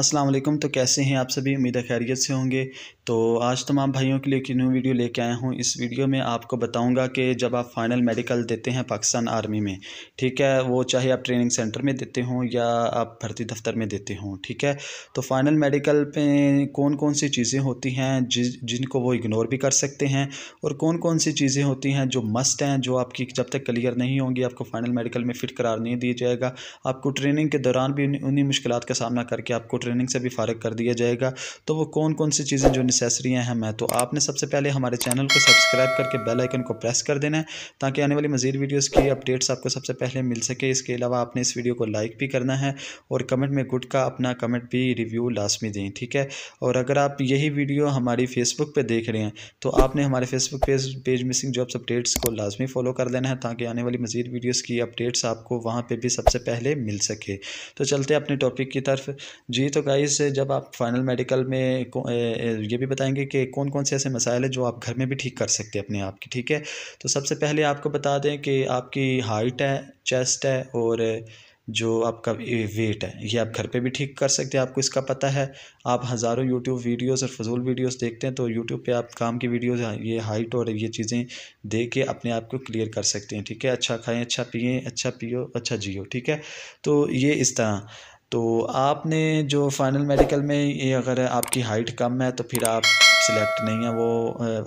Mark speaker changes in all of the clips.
Speaker 1: अस्सलाम वालेकुम तो कैसे हैं आप सभी उम्मीद है खैरियत से होंगे तो आज तमाम भाइयों के लिए एक न्यू वीडियो लेके आया हूँ इस वीडियो में आपको बताऊंगा कि जब आप फाइनल मेडिकल देते हैं पाकिस्तान आर्मी में ठीक है वो चाहे आप ट्रेनिंग सेंटर में देते हों या आप भर्ती दफ्तर में देते हों ठीक है तो फाइनल मेडिकल पे कौन कौन सी चीज़ें होती हैं जि, जिनको वो इग्नोर भी कर सकते हैं और कौन कौन सी चीज़ें होती हैं जो मस्ट हैं जो आपकी जब तक क्लियर नहीं होंगी आपको फाइनल मेडिकल में फ़िट करार नहीं दिया जाएगा आपको ट्रेनिंग के दौरान भी उन्हीं मुश्किल का सामना करके आपको ट्रेनिंग से भी फारग कर दिया जाएगा तो वो कौन कौन सी चीज़ें जो नेसेसरियाँ हैं मैं तो आपने सबसे पहले हमारे चैनल को सब्सक्राइब करके बेल आइकन को प्रेस कर देना है ताकि आने वाली मजीद वीडियोस की अपडेट्स आपको सबसे पहले मिल सके इसके अलावा आपने इस वीडियो को लाइक भी करना है और कमेंट में गुड का अपना कमेंट भी रिव्यू लाजमी दें ठीक है और अगर आप यही वीडियो हमारी फेसबुक पर देख रहे हैं तो आपने हमारे Facebook page page missing jobs updates को लाजमी फॉलो कर देना है ताकि आने वाली मजीद वीडियोज़ की अपडेट्स आपको वहाँ पर भी सबसे पहले मिल सके तो चलते अपने टॉपिक की तरफ जी तो गाइस जब आप फाइनल मेडिकल में ये भी बताएंगे कि कौन कौन से ऐसे मसाइल हैं जो आप घर में भी ठीक कर सकते हैं अपने आप की ठीक है तो सबसे पहले आपको बता दें कि आपकी हाइट है चेस्ट है और जो आपका वेट है ये आप घर पे भी ठीक कर सकते हैं आपको इसका पता है आप हज़ारों यूट्यूब वीडियोस और फजूल वीडियोस देखते हैं तो यूट्यूब पे आप काम की वीडियोस ये हाइट और ये चीज़ें दे के अपने आप को क्लियर कर सकते हैं ठीक है अच्छा खाएं अच्छा पिए अच्छा पियो अच्छा जियो ठीक है तो ये इस तरह तो आपने जो फ़ाइनल मेडिकल में ये अगर आपकी हाइट कम है तो फिर आप सिलेक्ट नहीं है वो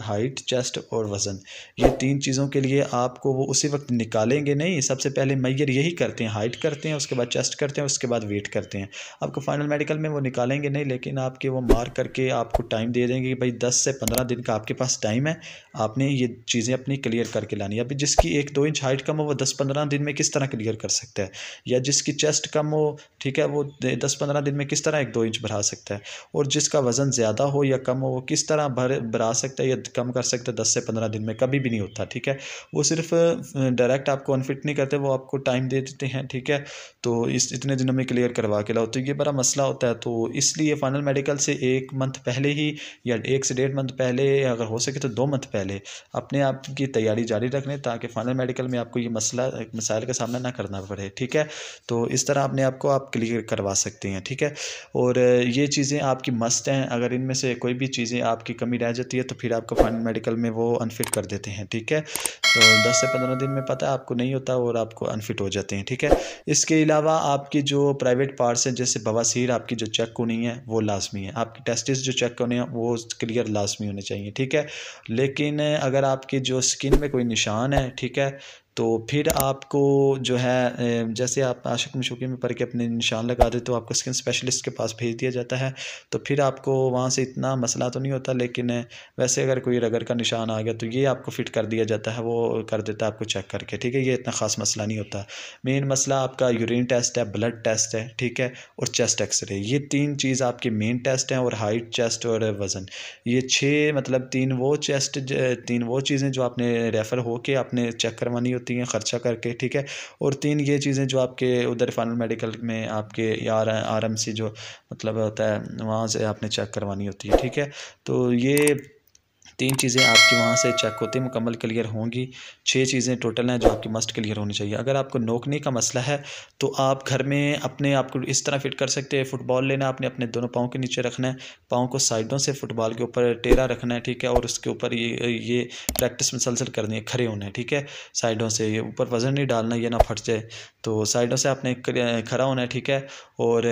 Speaker 1: हाइट चेस्ट और वज़न ये तीन चीज़ों के लिए आपको वो उसी वक्त निकालेंगे नहीं सबसे पहले मैयर यही करते हैं हाइट करते हैं उसके बाद चेस्ट करते हैं उसके बाद वेट करते हैं आपको फाइनल मेडिकल में वो निकालेंगे नहीं लेकिन आपके वो मार्क करके आपको टाइम दे देंगे कि भाई दस से पंद्रह दिन का आपके पास टाइम है आपने ये चीज़ें अपनी क्लियर करके लानी अभी जिसकी एक दो इंच हाइट कम हो वो दस पंद्रह दिन में किस तरह क्लियर कर सकता है या जिसकी चेस्ट कम हो ठीक है वो दस पंद्रह दिन में किस तरह एक दो इंच बढ़ा सकता है और जिसका वज़न ज़्यादा हो या कम हो वो किस तरह भर बढ़ा सकता है या कम कर सकता है दस से पंद्रह दिन में कभी भी नहीं होता ठीक है वो सिर्फ डायरेक्ट आपको अनफिट नहीं करते वो आपको टाइम दे देते हैं ठीक है तो इस इतने दिनों में क्लियर करवा के लाओ तो ये बड़ा मसला होता है तो इसलिए फाइनल मेडिकल से एक मंथ पहले ही या एक से डेढ़ मंथ पहले अगर हो सके तो दो मंथ पहले अपने आप की तैयारी जारी रख लें ताकि फाइनल मेडिकल में आपको ये मसला मसाइल का सामना ना करना पड़े ठीक है तो इस तरह अपने आप को आप क्लियर करवा सकते हैं ठीक है और ये चीज़ें आपकी मस्त हैं अगर इनमें से कोई भी चीज़ें आप आपकी कमी रह जाती है तो फिर आपको फाइन मेडिकल में वो अनफिट कर देते हैं ठीक है तो दस से पंद्रह दिन में पता है आपको नहीं होता और आपको अनफिट हो जाते हैं ठीक है इसके अलावा आपकी जो प्राइवेट पार्ट्स हैं जैसे बवासीर आपकी जो चेक होनी है वो लाजमी है आपकी टेस्टिस जो चेक होने हैं वो क्लियर लाजमी होने चाहिए ठीक है लेकिन अगर आपकी जो स्किन में कोई निशान है ठीक है तो फिर आपको जो है जैसे आप आशिक मशूकी में पढ़ के अपने निशान लगा देते हो तो आपको स्किन स्पेशलिस्ट के पास भेज दिया जाता है तो फिर आपको वहाँ से इतना मसला तो नहीं होता लेकिन वैसे अगर कोई रगर का निशान आ गया तो ये आपको फिट कर दिया जाता है वो कर देता है आपको चेक करके ठीक है ये इतना ख़ास मसला नहीं होता मेन मसला आपका यूरिन टेस्ट है ब्लड टेस्ट है ठीक है और चेस्ट एक्सरे ये तीन चीज़ आपके मेन टेस्ट हैं और हाइट चेस्ट और वज़न ये छः मतलब तीन वो चेस्ट तीन वो चीज़ें जो आपने रेफ़र होकर आपने चेक करवानी होती होती हैं ख़र्चा करके ठीक है और तीन ये चीज़ें जो आपके उधर फाइनल मेडिकल में आपके आर आर एम सी जो मतलब होता है वहाँ से आपने चेक करवानी होती है ठीक है तो ये तीन चीज़ें आपकी वहाँ से चेक होते मुकम्मल क्लियर होंगी छः चीज़ें टोटल हैं जो आपकी मस्ट क्लियर होनी चाहिए अगर आपको नोकने का मसला है तो आप घर में अपने आप को इस तरह फिट कर सकते हैं फुटबॉल लेना आपने अपने दोनों पाँव के नीचे रखना है पाँव को साइडों से फुटबॉल के ऊपर टेरा रखना है ठीक है और उसके ऊपर ये ये प्रैक्टिस मुसलसल करनी है खड़े होना है ठीक है साइडों से ये ऊपर वज़न नहीं डालना ये ना फट जाए तो साइडों से आपने खड़ा होना है ठीक है और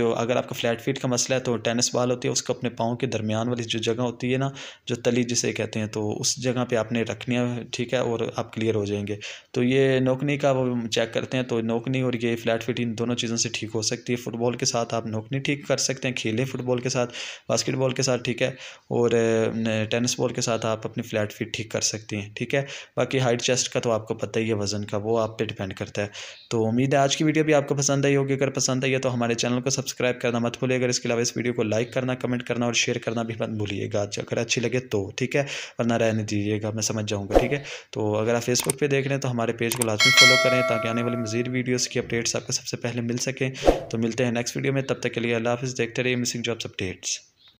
Speaker 1: जो अगर आपका फ्लैट फीट का मसला है तो टेनिस बॉल होती है उसको अपने पाँव के दरमियान वाली जो जगह होती है ना जो तली नौकरी जिसे कहते हैं तो उस जगह पे आपने रखनी है ठीक है और आप क्लियर हो जाएंगे तो ये नौकनी का वो चेक करते हैं तो नौकनी और ये फ्लैट फिट इन दोनों चीज़ों से ठीक हो सकती है फ़ुटबॉल के साथ आप नौकनी ठीक कर सकते हैं खेलें फ़ुटबॉल के साथ बास्केटबॉल के साथ ठीक है और टेनिस बॉल के साथ आप अपनी फ्लैट फिट ठीक कर सकती हैं ठीक है बाकी हाइट चेस्ट का तो आपको पता ही है वज़न का वो आप पर डिपेंड करता है तो उम्मीद है आज की वीडियो भी आपको पसंद आई होगी अगर पसंद आई है तो हमारे चैनल को सब्सक्राइब करना मत भूलिए अगर इसके अलावा इस वीडियो को लाइक करना कमेंट करना और शेयर करना भी मत भूलिएगा अगर अच्छी लगे तो ठीक है वरना रहने दीजिएगा मैं समझ जाऊँगा ठीक है तो अगर आप फेसबुक पर देख रहे हैं तो हमारे पेज को लाजमी फॉलो करें ताकि आने वाली मजीद वीडियोज़ की अपडेट्स आपको सबसे पहले मिल सकें तो मिलते हैं नेक्स्ट वीडियो में तब तक के लिए अल्लाह हाफ़ देखते रहिए मिसिंग जॉब्स अपडेट्स